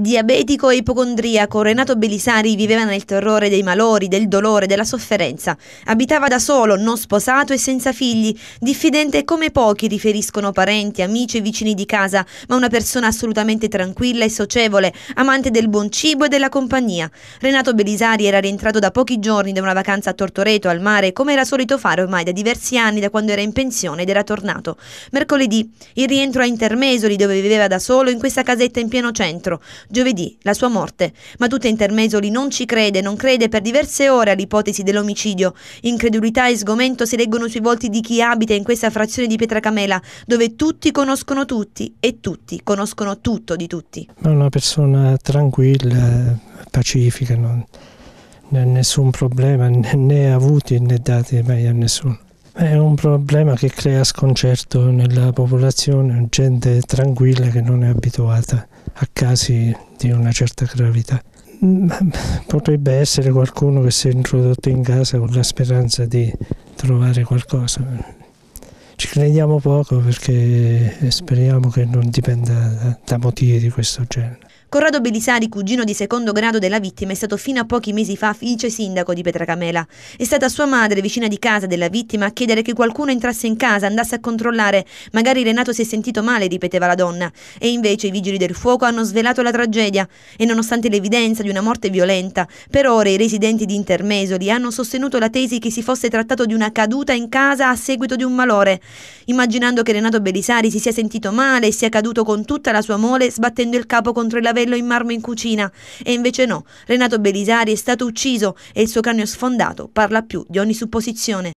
Diabetico e ipocondriaco, Renato Belisari viveva nel terrore dei malori, del dolore, della sofferenza. Abitava da solo, non sposato e senza figli, diffidente come pochi riferiscono parenti, amici e vicini di casa, ma una persona assolutamente tranquilla e socievole, amante del buon cibo e della compagnia. Renato Belisari era rientrato da pochi giorni da una vacanza a Tortoreto, al mare, come era solito fare ormai da diversi anni da quando era in pensione ed era tornato. Mercoledì il rientro a Intermesoli, dove viveva da solo in questa casetta in pieno centro. Giovedì, la sua morte. Ma tutta Intermesoli non ci crede, non crede per diverse ore all'ipotesi dell'omicidio. Incredulità e sgomento si leggono sui volti di chi abita in questa frazione di Pietracamela, dove tutti conoscono tutti e tutti conoscono tutto di tutti. È una persona tranquilla, pacifica, non, nessun problema, né avuti né dati mai a nessuno. È un problema che crea sconcerto nella popolazione, gente tranquilla che non è abituata a casi di una certa gravità. Potrebbe essere qualcuno che si è introdotto in casa con la speranza di trovare qualcosa. Ci crediamo poco perché speriamo che non dipenda da, da motivi di questo genere. Corrado Belisari, cugino di secondo grado della vittima, è stato fino a pochi mesi fa vice sindaco di Petracamela. È stata sua madre, vicina di casa della vittima, a chiedere che qualcuno entrasse in casa, andasse a controllare. Magari Renato si è sentito male, ripeteva la donna. E invece i vigili del fuoco hanno svelato la tragedia. E nonostante l'evidenza di una morte violenta, per ore i residenti di Intermesoli hanno sostenuto la tesi che si fosse trattato di una caduta in casa a seguito di un malore. Immaginando che Renato Belisari si sia sentito male e sia caduto con tutta la sua mole sbattendo il capo contro il lavoro carrello in marmo in cucina. E invece no, Renato Belisari è stato ucciso e il suo cranio sfondato parla più di ogni supposizione.